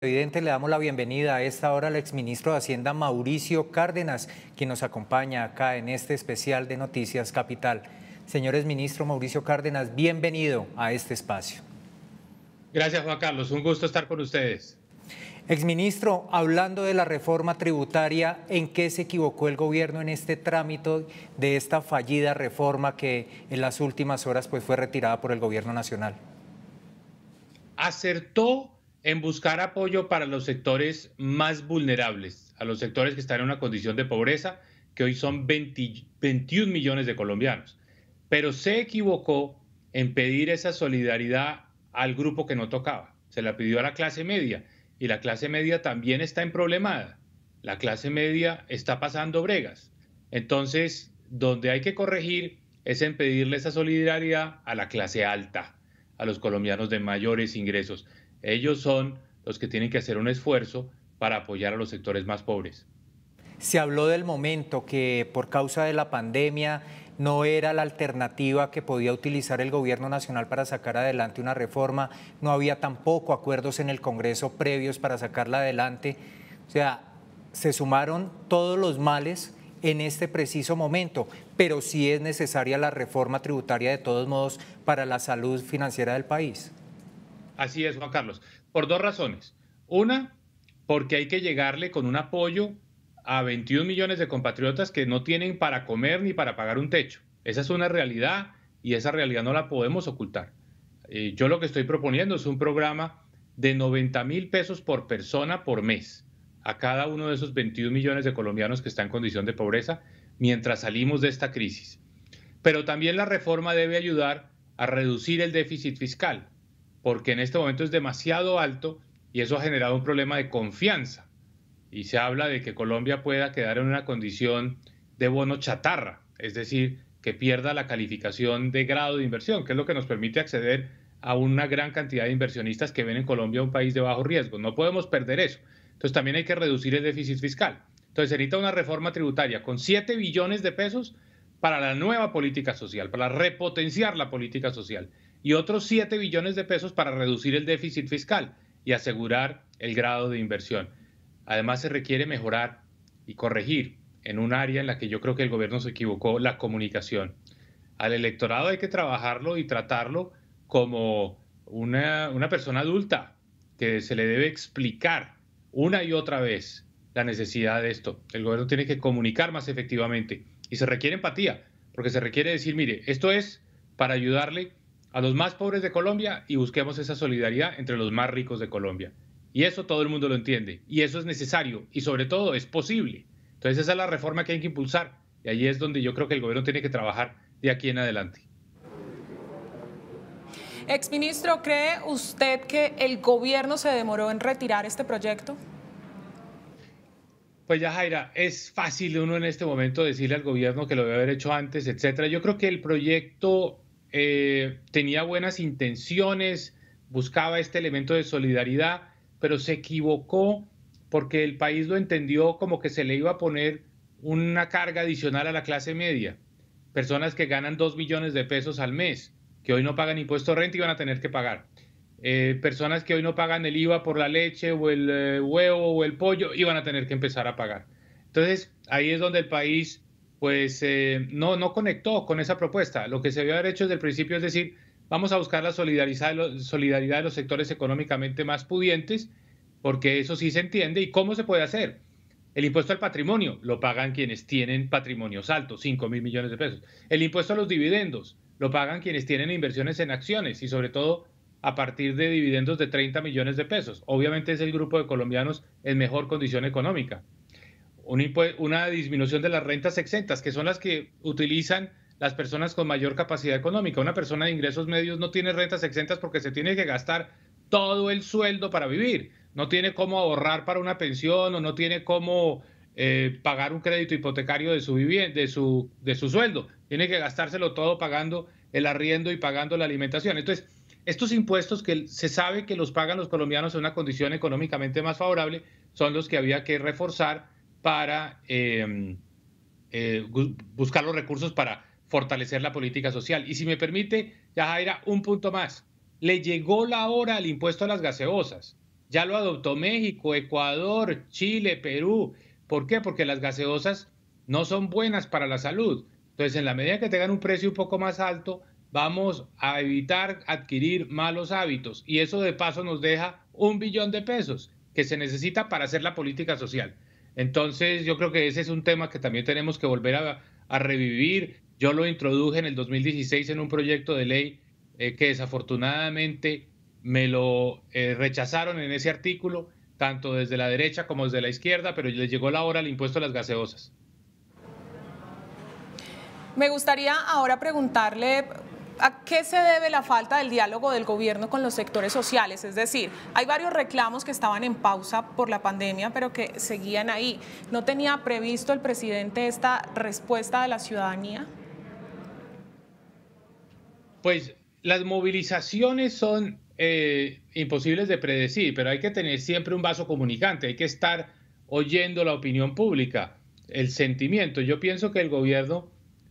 Evidente, le damos la bienvenida a esta hora al exministro de Hacienda Mauricio Cárdenas, quien nos acompaña acá en este especial de Noticias Capital. Señores ministro Mauricio Cárdenas, bienvenido a este espacio. Gracias Juan Carlos, un gusto estar con ustedes. Exministro, hablando de la reforma tributaria, ¿en qué se equivocó el gobierno en este trámite de esta fallida reforma que en las últimas horas pues, fue retirada por el gobierno nacional? Acertó en buscar apoyo para los sectores más vulnerables, a los sectores que están en una condición de pobreza, que hoy son 21 millones de colombianos. Pero se equivocó en pedir esa solidaridad al grupo que no tocaba. Se la pidió a la clase media y la clase media también está en problemada. La clase media está pasando bregas. Entonces, donde hay que corregir es en pedirle esa solidaridad a la clase alta, a los colombianos de mayores ingresos. Ellos son los que tienen que hacer un esfuerzo para apoyar a los sectores más pobres. Se habló del momento que por causa de la pandemia no era la alternativa que podía utilizar el gobierno nacional para sacar adelante una reforma, no había tampoco acuerdos en el Congreso previos para sacarla adelante. O sea, se sumaron todos los males en este preciso momento, pero sí es necesaria la reforma tributaria de todos modos para la salud financiera del país. Así es, Juan Carlos. Por dos razones. Una, porque hay que llegarle con un apoyo a 21 millones de compatriotas que no tienen para comer ni para pagar un techo. Esa es una realidad y esa realidad no la podemos ocultar. Eh, yo lo que estoy proponiendo es un programa de 90 mil pesos por persona por mes a cada uno de esos 21 millones de colombianos que están en condición de pobreza mientras salimos de esta crisis. Pero también la reforma debe ayudar a reducir el déficit fiscal porque en este momento es demasiado alto y eso ha generado un problema de confianza. Y se habla de que Colombia pueda quedar en una condición de bono chatarra, es decir, que pierda la calificación de grado de inversión, que es lo que nos permite acceder a una gran cantidad de inversionistas que ven en Colombia un país de bajo riesgo. No podemos perder eso. Entonces también hay que reducir el déficit fiscal. Entonces se necesita una reforma tributaria con 7 billones de pesos para la nueva política social, para repotenciar la política social y otros 7 billones de pesos para reducir el déficit fiscal y asegurar el grado de inversión. Además, se requiere mejorar y corregir en un área en la que yo creo que el gobierno se equivocó, la comunicación. Al electorado hay que trabajarlo y tratarlo como una, una persona adulta que se le debe explicar una y otra vez la necesidad de esto. El gobierno tiene que comunicar más efectivamente y se requiere empatía, porque se requiere decir, mire, esto es para ayudarle a los más pobres de Colombia y busquemos esa solidaridad entre los más ricos de Colombia. Y eso todo el mundo lo entiende, y eso es necesario, y sobre todo es posible. Entonces esa es la reforma que hay que impulsar, y ahí es donde yo creo que el gobierno tiene que trabajar de aquí en adelante. Exministro, ¿cree usted que el gobierno se demoró en retirar este proyecto? Pues ya, Jaira, es fácil uno en este momento decirle al gobierno que lo debe haber hecho antes, etcétera. Yo creo que el proyecto eh, tenía buenas intenciones, buscaba este elemento de solidaridad, pero se equivocó porque el país lo entendió como que se le iba a poner una carga adicional a la clase media. Personas que ganan dos millones de pesos al mes, que hoy no pagan impuesto renta y van a tener que pagar. Eh, personas que hoy no pagan el IVA por la leche o el eh, huevo o el pollo y van a tener que empezar a pagar. Entonces, ahí es donde el país pues eh, no, no conectó con esa propuesta. Lo que se había haber hecho desde el principio es decir, vamos a buscar la solidaridad solidaridad de los sectores económicamente más pudientes, porque eso sí se entiende. ¿Y cómo se puede hacer? El impuesto al patrimonio lo pagan quienes tienen patrimonios altos, 5 mil millones de pesos. El impuesto a los dividendos lo pagan quienes tienen inversiones en acciones y sobre todo a partir de dividendos de 30 millones de pesos. Obviamente es el grupo de colombianos en mejor condición económica una disminución de las rentas exentas, que son las que utilizan las personas con mayor capacidad económica. Una persona de ingresos medios no tiene rentas exentas porque se tiene que gastar todo el sueldo para vivir. No tiene cómo ahorrar para una pensión o no tiene cómo eh, pagar un crédito hipotecario de su, de, su, de su sueldo. Tiene que gastárselo todo pagando el arriendo y pagando la alimentación. Entonces, estos impuestos que se sabe que los pagan los colombianos en una condición económicamente más favorable son los que había que reforzar para em, eh, buscar los recursos para fortalecer la política social. Y si me permite, Yajaira, Jaira, un punto más. Le llegó la hora al impuesto a las gaseosas. Ya lo adoptó México, Ecuador, Chile, Perú. ¿Por qué? Porque las gaseosas no son buenas para la salud. Entonces, en la medida que tengan un precio un poco más alto, vamos a evitar adquirir malos hábitos. Y eso de paso nos deja un billón de pesos que se necesita para hacer la política social. Entonces yo creo que ese es un tema que también tenemos que volver a, revivir. Yo lo introduje en el 2016 en un proyecto de ley eh, que desafortunadamente me lo eh, rechazaron en ese artículo, tanto desde la derecha como desde la izquierda, pero les llegó la hora el impuesto a las gaseosas. Me gustaría ahora preguntarle ¿A qué se debe la falta del diálogo del gobierno con los sectores sociales? Es decir, hay varios reclamos que estaban en pausa por la pandemia, pero que seguían ahí. ¿No tenía previsto el presidente esta respuesta de la ciudadanía? Pues las movilizaciones son eh, imposibles de predecir, pero hay que tener siempre un vaso comunicante, hay que estar oyendo la opinión pública, el sentimiento. Yo pienso que el gobierno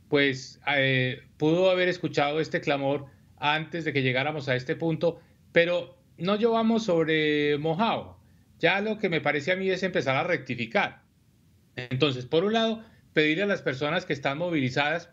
pues eh, pudo haber escuchado este clamor antes de que llegáramos a este punto, pero no llevamos sobre mojado. Ya lo que me parece a mí es empezar a rectificar. Entonces, por un lado, pedirle a las personas que están movilizadas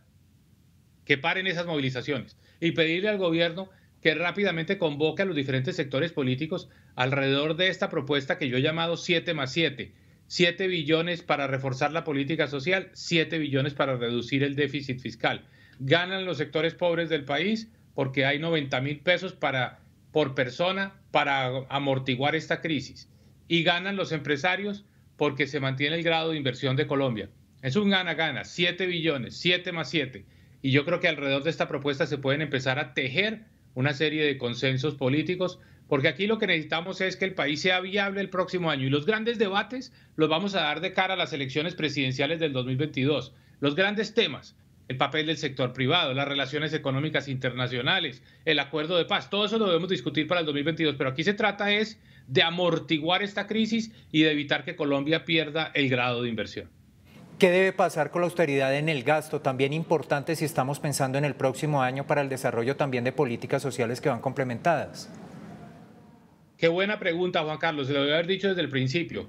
que paren esas movilizaciones y pedirle al gobierno que rápidamente convoque a los diferentes sectores políticos alrededor de esta propuesta que yo he llamado 7 más 7, 7 billones para reforzar la política social, 7 billones para reducir el déficit fiscal. Ganan los sectores pobres del país porque hay 90 mil pesos para, por persona para amortiguar esta crisis. Y ganan los empresarios porque se mantiene el grado de inversión de Colombia. Es un gana-gana, 7 billones, 7 más 7. Y yo creo que alrededor de esta propuesta se pueden empezar a tejer una serie de consensos políticos porque aquí lo que necesitamos es que el país sea viable el próximo año y los grandes debates los vamos a dar de cara a las elecciones presidenciales del 2022. Los grandes temas, el papel del sector privado, las relaciones económicas internacionales, el acuerdo de paz, todo eso lo debemos discutir para el 2022, pero aquí se trata es de amortiguar esta crisis y de evitar que Colombia pierda el grado de inversión. ¿Qué debe pasar con la austeridad en el gasto? También importante si estamos pensando en el próximo año para el desarrollo también de políticas sociales que van complementadas. Qué buena pregunta, Juan Carlos, se lo voy a haber dicho desde el principio.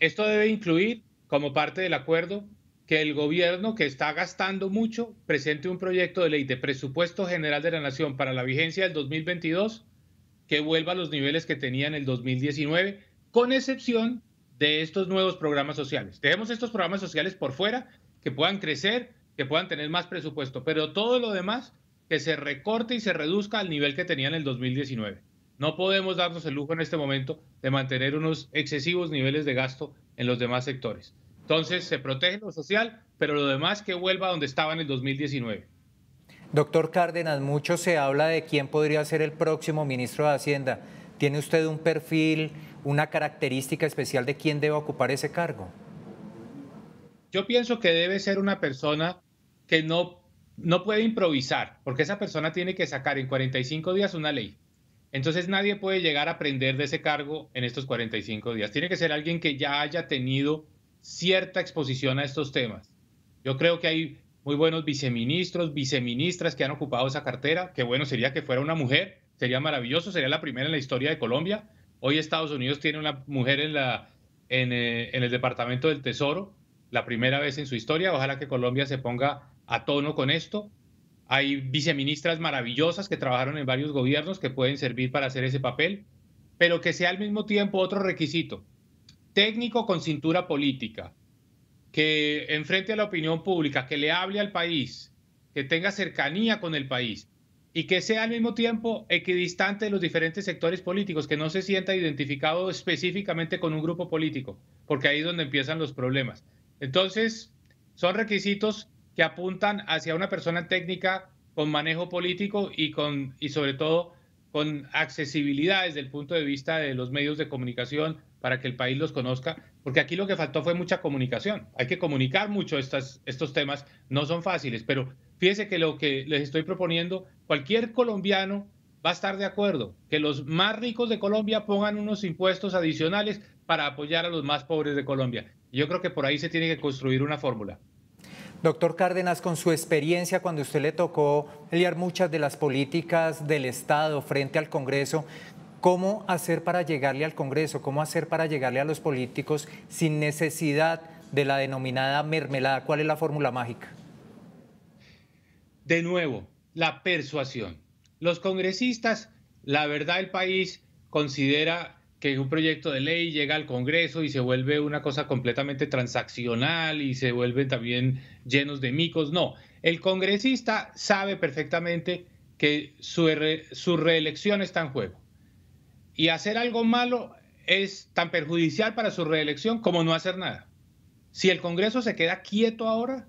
Esto debe incluir, como parte del acuerdo, que el gobierno que está gastando mucho presente un proyecto de ley de presupuesto general de la nación para la vigencia del 2022 que vuelva a los niveles que tenía en el 2019, con excepción de estos nuevos programas sociales. Dejemos estos programas sociales por fuera, que puedan crecer, que puedan tener más presupuesto, pero todo lo demás que se recorte y se reduzca al nivel que tenía en el 2019. No podemos darnos el lujo en este momento de mantener unos excesivos niveles de gasto en los demás sectores. Entonces, se protege lo social, pero lo demás que vuelva donde estaba en el 2019. Doctor Cárdenas, mucho se habla de quién podría ser el próximo ministro de Hacienda. ¿Tiene usted un perfil, una característica especial de quién debe ocupar ese cargo? Yo pienso que debe ser una persona que no, no puede improvisar, porque esa persona tiene que sacar en 45 días una ley entonces nadie puede llegar a aprender de ese cargo en estos 45 días. Tiene que ser alguien que ya haya tenido cierta exposición a estos temas. Yo creo que hay muy buenos viceministros, viceministras que han ocupado esa cartera. Qué bueno sería que fuera una mujer, sería maravilloso, sería la primera en la historia de Colombia. Hoy Estados Unidos tiene una mujer en, eh, en el Departamento del Tesoro, la primera vez en su historia. Ojalá que Colombia se ponga a tono con esto. Hay viceministras maravillosas que trabajaron en varios gobiernos que pueden servir para hacer ese papel, pero que sea al mismo tiempo otro requisito. Técnico con cintura política, que enfrente a la opinión pública, que le hable al país, que tenga cercanía con el país y que sea al mismo tiempo equidistante de los diferentes sectores políticos, que no se sienta identificado específicamente con un grupo político, porque ahí es donde empiezan los problemas. Entonces, son requisitos que apuntan hacia una persona técnica con manejo político y, con, y sobre todo con accesibilidad desde el punto de vista de los medios de comunicación para que el país los conozca, porque aquí lo que faltó fue mucha comunicación. Hay que comunicar mucho estas, estos temas, no son fáciles, pero fíjense que lo que les estoy proponiendo, cualquier colombiano va a estar de acuerdo, que los más ricos de Colombia pongan unos impuestos adicionales para apoyar a los más pobres de Colombia. Yo creo que por ahí se tiene que construir una fórmula. Doctor Cárdenas, con su experiencia cuando usted le tocó liar muchas de las políticas del Estado frente al Congreso, ¿cómo hacer para llegarle al Congreso? ¿Cómo hacer para llegarle a los políticos sin necesidad de la denominada mermelada? ¿Cuál es la fórmula mágica? De nuevo, la persuasión. Los congresistas, la verdad el país considera que un proyecto de ley llega al Congreso y se vuelve una cosa completamente transaccional y se vuelven también llenos de micos. No, el congresista sabe perfectamente que su, su reelección está en juego. Y hacer algo malo es tan perjudicial para su reelección como no hacer nada. Si el Congreso se queda quieto ahora,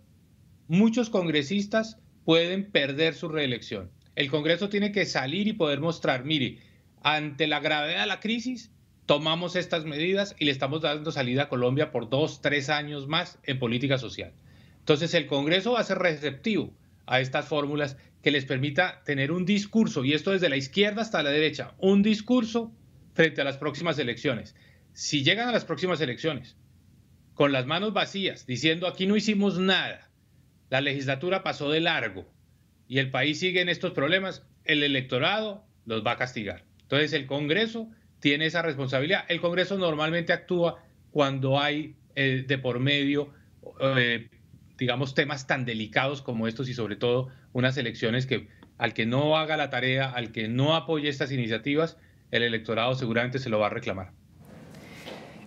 muchos congresistas pueden perder su reelección. El Congreso tiene que salir y poder mostrar, mire, ante la gravedad de la crisis, tomamos estas medidas y le estamos dando salida a Colombia por dos, tres años más en política social. Entonces el Congreso va a ser receptivo a estas fórmulas que les permita tener un discurso, y esto desde la izquierda hasta la derecha, un discurso frente a las próximas elecciones. Si llegan a las próximas elecciones con las manos vacías, diciendo aquí no hicimos nada, la legislatura pasó de largo y el país sigue en estos problemas, el electorado los va a castigar. Entonces el Congreso tiene esa responsabilidad. El Congreso normalmente actúa cuando hay eh, de por medio, eh, digamos, temas tan delicados como estos y sobre todo unas elecciones que al que no haga la tarea, al que no apoye estas iniciativas, el electorado seguramente se lo va a reclamar.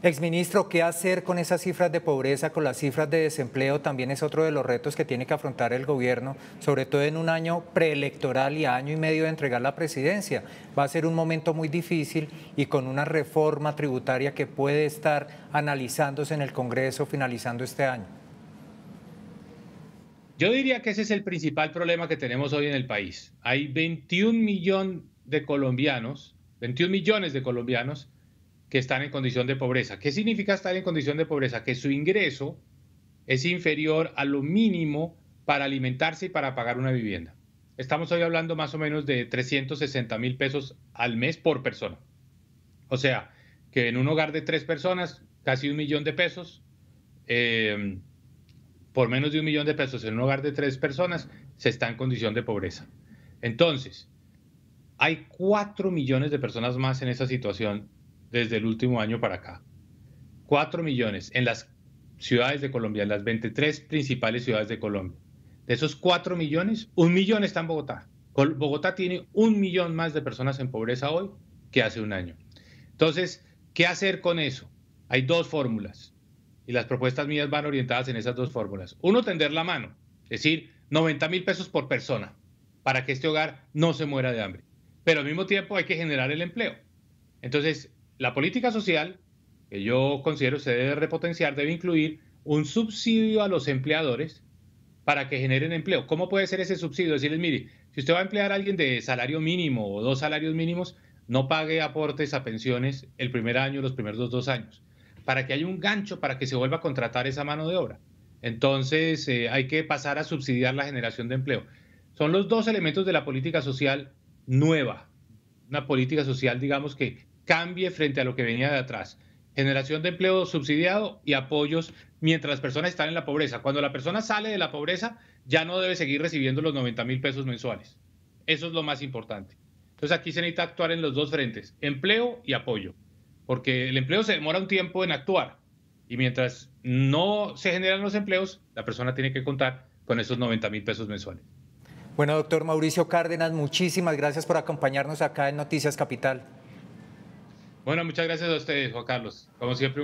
Exministro, ¿qué hacer con esas cifras de pobreza, con las cifras de desempleo? También es otro de los retos que tiene que afrontar el gobierno, sobre todo en un año preelectoral y a año y medio de entregar la presidencia. Va a ser un momento muy difícil y con una reforma tributaria que puede estar analizándose en el Congreso finalizando este año. Yo diría que ese es el principal problema que tenemos hoy en el país. Hay 21 millones de colombianos, 21 millones de colombianos que están en condición de pobreza. ¿Qué significa estar en condición de pobreza? Que su ingreso es inferior a lo mínimo para alimentarse y para pagar una vivienda. Estamos hoy hablando más o menos de 360 mil pesos al mes por persona. O sea, que en un hogar de tres personas, casi un millón de pesos, eh, por menos de un millón de pesos en un hogar de tres personas, se está en condición de pobreza. Entonces, hay cuatro millones de personas más en esa situación desde el último año para acá. Cuatro millones en las ciudades de Colombia, en las 23 principales ciudades de Colombia. De esos cuatro millones, un millón está en Bogotá. Bogotá tiene un millón más de personas en pobreza hoy que hace un año. Entonces, ¿qué hacer con eso? Hay dos fórmulas y las propuestas mías van orientadas en esas dos fórmulas. Uno, tender la mano, es decir, 90 mil pesos por persona para que este hogar no se muera de hambre. Pero al mismo tiempo hay que generar el empleo. Entonces, la política social, que yo considero se debe repotenciar, debe incluir un subsidio a los empleadores para que generen empleo. ¿Cómo puede ser ese subsidio? Decirles, mire, si usted va a emplear a alguien de salario mínimo o dos salarios mínimos, no pague aportes a pensiones el primer año, los primeros dos, años, para que haya un gancho para que se vuelva a contratar esa mano de obra. Entonces eh, hay que pasar a subsidiar la generación de empleo. Son los dos elementos de la política social nueva, una política social, digamos, que cambie frente a lo que venía de atrás. Generación de empleo subsidiado y apoyos mientras las personas están en la pobreza. Cuando la persona sale de la pobreza, ya no debe seguir recibiendo los 90 mil pesos mensuales. Eso es lo más importante. Entonces aquí se necesita actuar en los dos frentes, empleo y apoyo, porque el empleo se demora un tiempo en actuar y mientras no se generan los empleos, la persona tiene que contar con esos 90 mil pesos mensuales. Bueno, doctor Mauricio Cárdenas, muchísimas gracias por acompañarnos acá en Noticias Capital. Bueno, muchas gracias a ustedes, Juan Carlos. Como siempre,